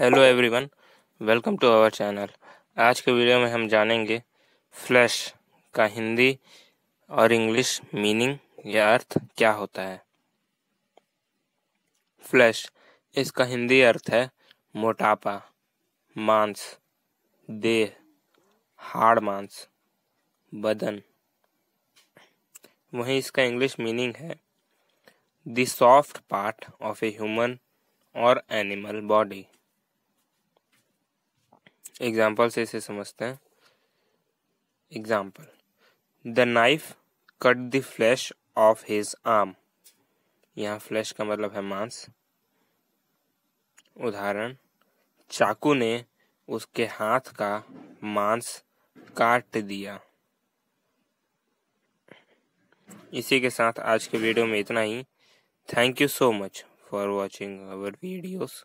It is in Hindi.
hello everyone welcome to our channel आज के वीडियो में हम जानेंगे फ्लैश का हिंदी और इंग्लिश मीनिंग या अर्थ क्या होता है फ्लैश इसका हिंदी अर्थ है मोटापा मांस देह हार्ड मांस बदन वहीं इसका इंग्लिश मीनिंग है the soft part of a human और एनिमल बॉडी एग्जाम्पल से इसे समझते हैं example the knife cut the flash of his arm यहाँ फ्लैश का मतलब है मांस उदाहरण चाकू ने उसके हाथ का मांस काट दिया इसी के साथ आज के वीडियो में इतना ही thank you so much for watching our videos